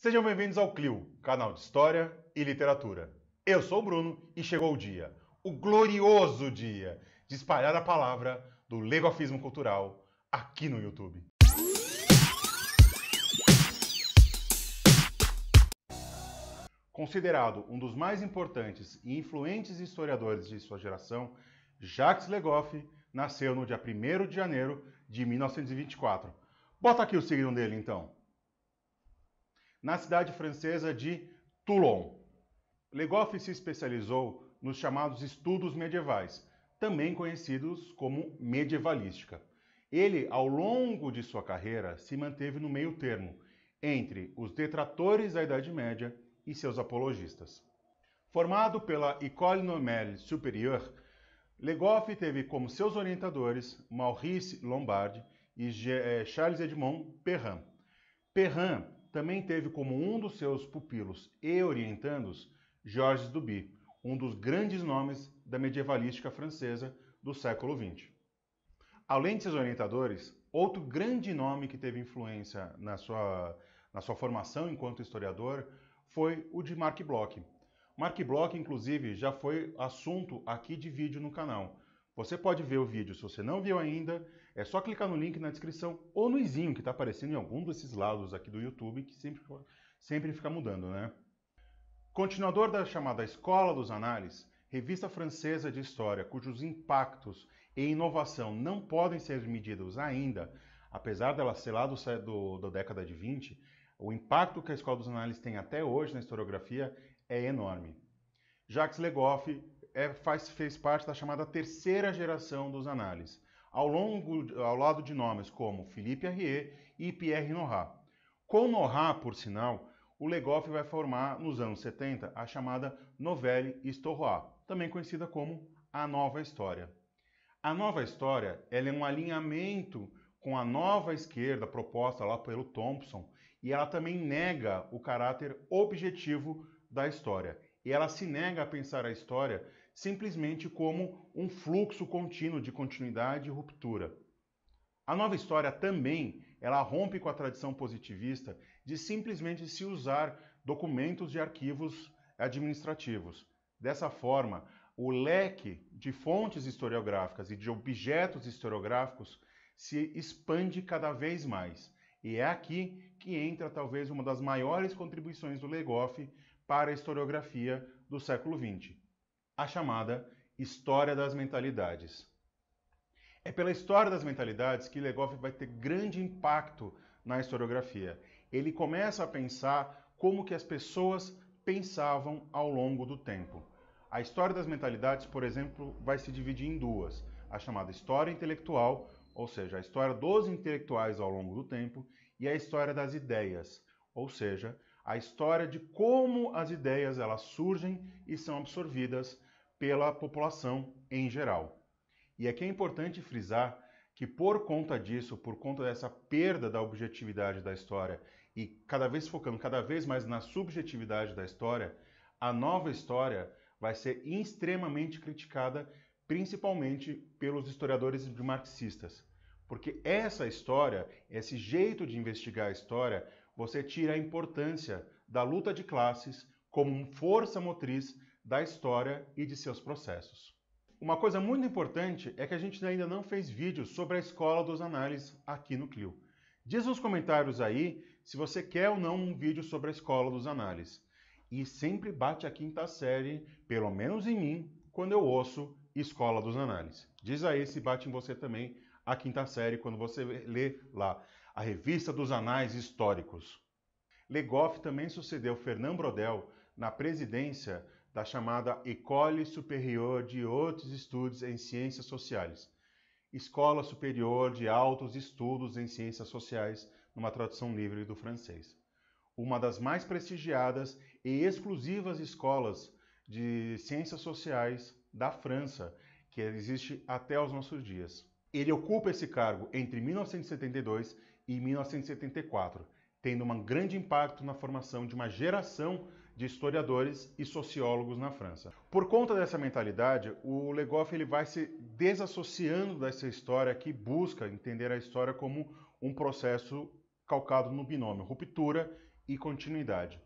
Sejam bem-vindos ao Clio, canal de História e Literatura. Eu sou o Bruno e chegou o dia, o glorioso dia, de espalhar a palavra do legofismo cultural aqui no YouTube. Considerado um dos mais importantes e influentes historiadores de sua geração, Jacques Legoff nasceu no dia 1 de janeiro de 1924. Bota aqui o signo dele então na cidade francesa de Toulon. Legoff se especializou nos chamados estudos medievais, também conhecidos como medievalística. Ele, ao longo de sua carreira, se manteve no meio termo entre os detratores da Idade Média e seus apologistas. Formado pela École Normale Supérieure, Legoff teve como seus orientadores Maurice Lombard e eh, Charles Edmond Perrin. Perrin também teve como um dos seus pupilos e orientandos Georges Duby, um dos grandes nomes da medievalística francesa do século XX. Além de seus orientadores, outro grande nome que teve influência na sua, na sua formação enquanto historiador foi o de Marc Bloch. Marc Bloch, inclusive, já foi assunto aqui de vídeo no canal. Você pode ver o vídeo se você não viu ainda é só clicar no link na descrição ou no izinho que está aparecendo em algum desses lados aqui do YouTube, que sempre, sempre fica mudando, né? Continuador da chamada Escola dos Análises, revista francesa de história cujos impactos e inovação não podem ser medidos ainda, apesar dela ser lá do, do, da década de 20, o impacto que a Escola dos Análises tem até hoje na historiografia é enorme. Jacques Legoff é, faz, fez parte da chamada terceira geração dos análises, ao longo ao lado de nomes como Felipe Arrier e Pierre Norat. Com Norat, por sinal, o Legoff vai formar nos anos 70 a chamada Novelle Histoire, também conhecida como a Nova História. A Nova História é um alinhamento com a nova esquerda proposta lá pelo Thompson e ela também nega o caráter objetivo da história. E ela se nega a pensar a história simplesmente como um fluxo contínuo de continuidade e ruptura. A nova história também ela rompe com a tradição positivista de simplesmente se usar documentos de arquivos administrativos. Dessa forma, o leque de fontes historiográficas e de objetos historiográficos se expande cada vez mais. E é aqui que entra talvez uma das maiores contribuições do Legoff para a historiografia do século XX a chamada História das Mentalidades. É pela história das mentalidades que Legoff vai ter grande impacto na historiografia. Ele começa a pensar como que as pessoas pensavam ao longo do tempo. A história das mentalidades, por exemplo, vai se dividir em duas: a chamada história intelectual, ou seja, a história dos intelectuais ao longo do tempo, e a história das ideias, ou seja, a história de como as ideias elas surgem e são absorvidas pela população em geral. E aqui é importante frisar que, por conta disso, por conta dessa perda da objetividade da história e cada vez focando cada vez mais na subjetividade da história, a nova história vai ser extremamente criticada, principalmente pelos historiadores marxistas. Porque essa história, esse jeito de investigar a história, você tira a importância da luta de classes como força motriz da história e de seus processos. Uma coisa muito importante é que a gente ainda não fez vídeo sobre a escola dos análises aqui no Clio. Diz nos comentários aí se você quer ou não um vídeo sobre a escola dos análises. E sempre bate a quinta série, pelo menos em mim, quando eu ouço Escola dos Análises. Diz aí se bate em você também a quinta série quando você lê lá a Revista dos Anais Históricos. Legoff também sucedeu Fernando Brodel na presidência da chamada École Supérieure de Hautes Estudos em Ciências Sociais, Escola Superior de Altos Estudos em Ciências Sociais, numa tradução livre do francês. Uma das mais prestigiadas e exclusivas escolas de ciências sociais da França, que existe até os nossos dias. Ele ocupa esse cargo entre 1972 e 1974, tendo um grande impacto na formação de uma geração de historiadores e sociólogos na França. Por conta dessa mentalidade, o Legoff ele vai se desassociando dessa história que busca entender a história como um processo calcado no binômio ruptura e continuidade.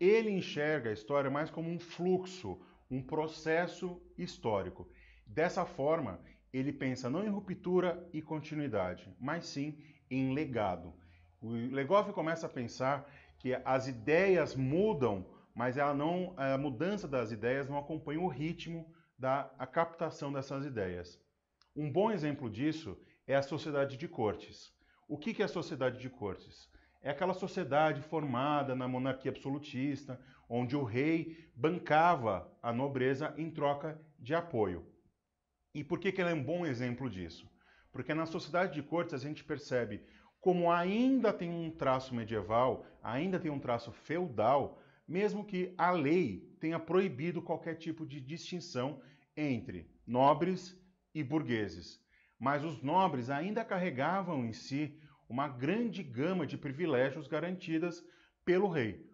Ele enxerga a história mais como um fluxo, um processo histórico. Dessa forma, ele pensa não em ruptura e continuidade, mas sim em legado. O Legoff começa a pensar que as ideias mudam mas ela não, a mudança das ideias não acompanha o ritmo da a captação dessas ideias. Um bom exemplo disso é a sociedade de cortes. O que é a sociedade de cortes? É aquela sociedade formada na monarquia absolutista, onde o rei bancava a nobreza em troca de apoio. E por que, que ela é um bom exemplo disso? Porque na sociedade de cortes a gente percebe como ainda tem um traço medieval, ainda tem um traço feudal, mesmo que a lei tenha proibido qualquer tipo de distinção entre nobres e burgueses. Mas os nobres ainda carregavam em si uma grande gama de privilégios garantidas pelo rei.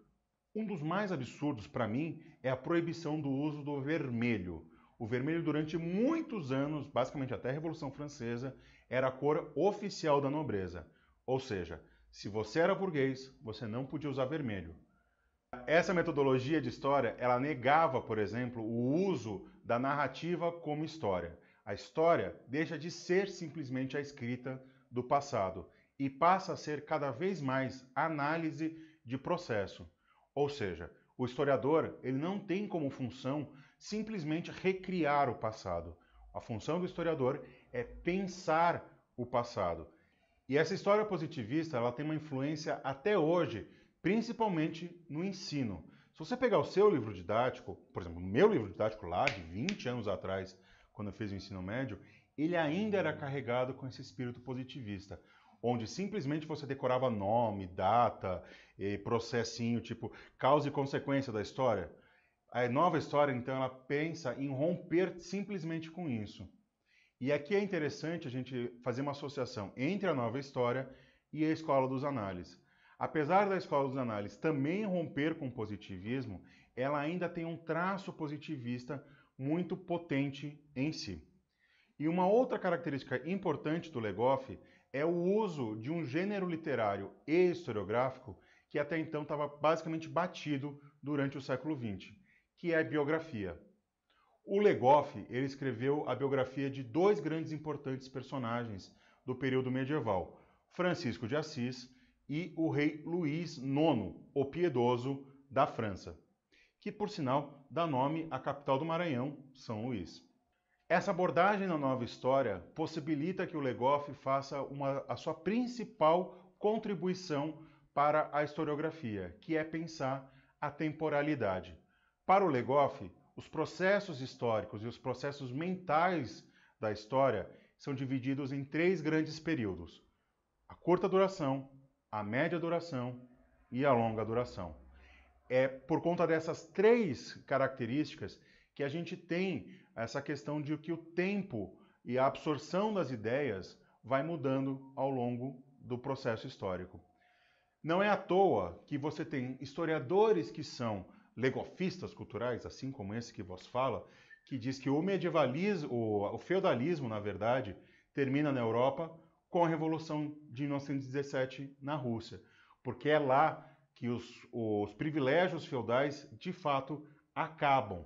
Um dos mais absurdos para mim é a proibição do uso do vermelho. O vermelho, durante muitos anos, basicamente até a Revolução Francesa, era a cor oficial da nobreza. Ou seja, se você era burguês, você não podia usar vermelho. Essa metodologia de história, ela negava, por exemplo, o uso da narrativa como história. A história deixa de ser simplesmente a escrita do passado e passa a ser cada vez mais análise de processo. Ou seja, o historiador, ele não tem como função simplesmente recriar o passado. A função do historiador é pensar o passado. E essa história positivista, ela tem uma influência até hoje principalmente no ensino. Se você pegar o seu livro didático, por exemplo, o meu livro didático lá de 20 anos atrás, quando eu fiz o ensino médio, ele ainda era carregado com esse espírito positivista, onde simplesmente você decorava nome, data, eh, processinho, tipo causa e consequência da história. A nova história, então, ela pensa em romper simplesmente com isso. E aqui é interessante a gente fazer uma associação entre a nova história e a escola dos análises. Apesar da escola dos análises também romper com o positivismo, ela ainda tem um traço positivista muito potente em si. E uma outra característica importante do Legoff é o uso de um gênero literário e historiográfico que até então estava basicamente batido durante o século XX, que é a biografia. O Legoff ele escreveu a biografia de dois grandes importantes personagens do período medieval, Francisco de Assis e o rei Luís IX, o Piedoso, da França, que por sinal dá nome à capital do Maranhão, São Luís. Essa abordagem na nova história possibilita que o Legoff faça uma, a sua principal contribuição para a historiografia, que é pensar a temporalidade. Para o Legoff, os processos históricos e os processos mentais da história são divididos em três grandes períodos: a curta duração, a média duração e a longa duração. É por conta dessas três características que a gente tem essa questão de que o tempo e a absorção das ideias vai mudando ao longo do processo histórico. Não é à toa que você tem historiadores que são legofistas culturais, assim como esse que vos fala, que diz que o medievalismo, o, o feudalismo, na verdade, termina na Europa com a Revolução de 1917 na Rússia, porque é lá que os, os privilégios feudais de fato acabam.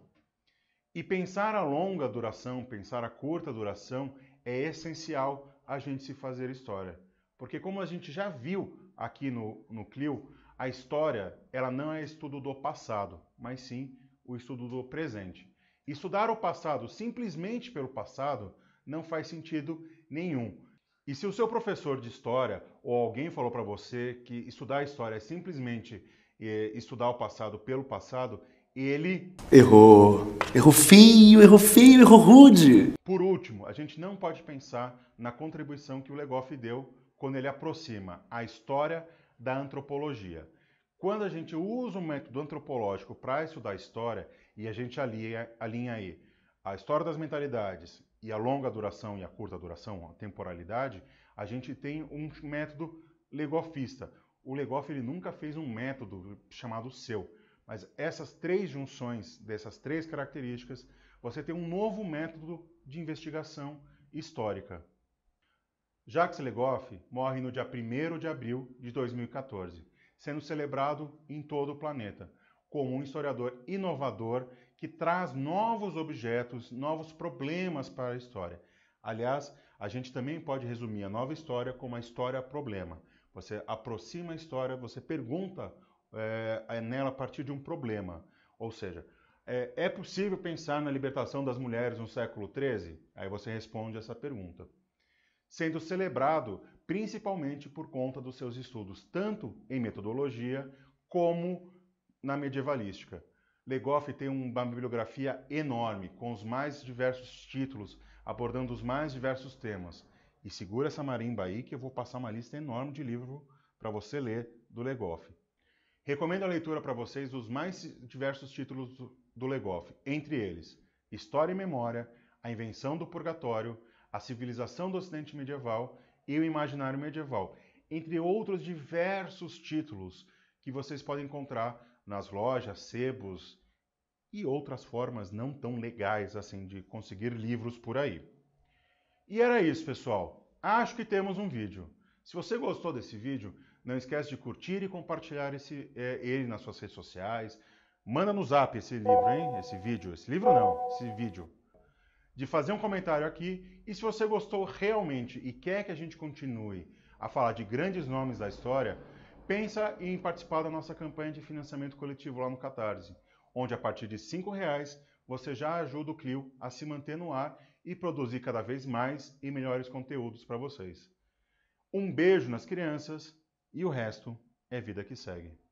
E pensar a longa duração, pensar a curta duração, é essencial a gente se fazer história. Porque como a gente já viu aqui no, no Clio, a história ela não é estudo do passado, mas sim o estudo do presente. Estudar o passado simplesmente pelo passado não faz sentido nenhum. E se o seu professor de história ou alguém falou para você que estudar história é simplesmente eh, estudar o passado pelo passado, ele errou. Errou feio, errou feio, errou rude. Por último, a gente não pode pensar na contribuição que o Legoff deu quando ele aproxima a história da antropologia. Quando a gente usa o método antropológico para estudar história e a gente alinha, alinha aí a história das mentalidades, e a longa duração e a curta duração, a temporalidade, a gente tem um método legoffista. O Legoff ele nunca fez um método chamado seu, mas essas três junções dessas três características, você tem um novo método de investigação histórica. Jacques Legoff morre no dia 1 de abril de 2014, sendo celebrado em todo o planeta como um historiador inovador que traz novos objetos, novos problemas para a história. Aliás, a gente também pode resumir a nova história como a história problema. Você aproxima a história, você pergunta eh, é, nela a partir de um problema. Ou seja, é, é possível pensar na libertação das mulheres no século XIII? Aí você responde essa pergunta. Sendo celebrado principalmente por conta dos seus estudos, tanto em metodologia como na medievalística. Legoff tem uma bibliografia enorme, com os mais diversos títulos, abordando os mais diversos temas. E segura essa marimba aí que eu vou passar uma lista enorme de livros para você ler do Legoff. Recomendo a leitura para vocês dos mais diversos títulos do Legoff, entre eles História e Memória, A Invenção do Purgatório, A Civilização do Ocidente Medieval e o Imaginário Medieval, entre outros diversos títulos que vocês podem encontrar nas lojas, sebos e outras formas não tão legais assim de conseguir livros por aí. E era isso, pessoal. Acho que temos um vídeo. Se você gostou desse vídeo, não esquece de curtir e compartilhar esse, é, ele nas suas redes sociais. Manda no zap esse livro, hein? Esse vídeo. Esse livro não, esse vídeo. De fazer um comentário aqui. E se você gostou realmente e quer que a gente continue a falar de grandes nomes da história, pensa em participar da nossa campanha de financiamento coletivo lá no Catarse, onde a partir de R$ reais você já ajuda o Clio a se manter no ar e produzir cada vez mais e melhores conteúdos para vocês. Um beijo nas crianças e o resto é vida que segue.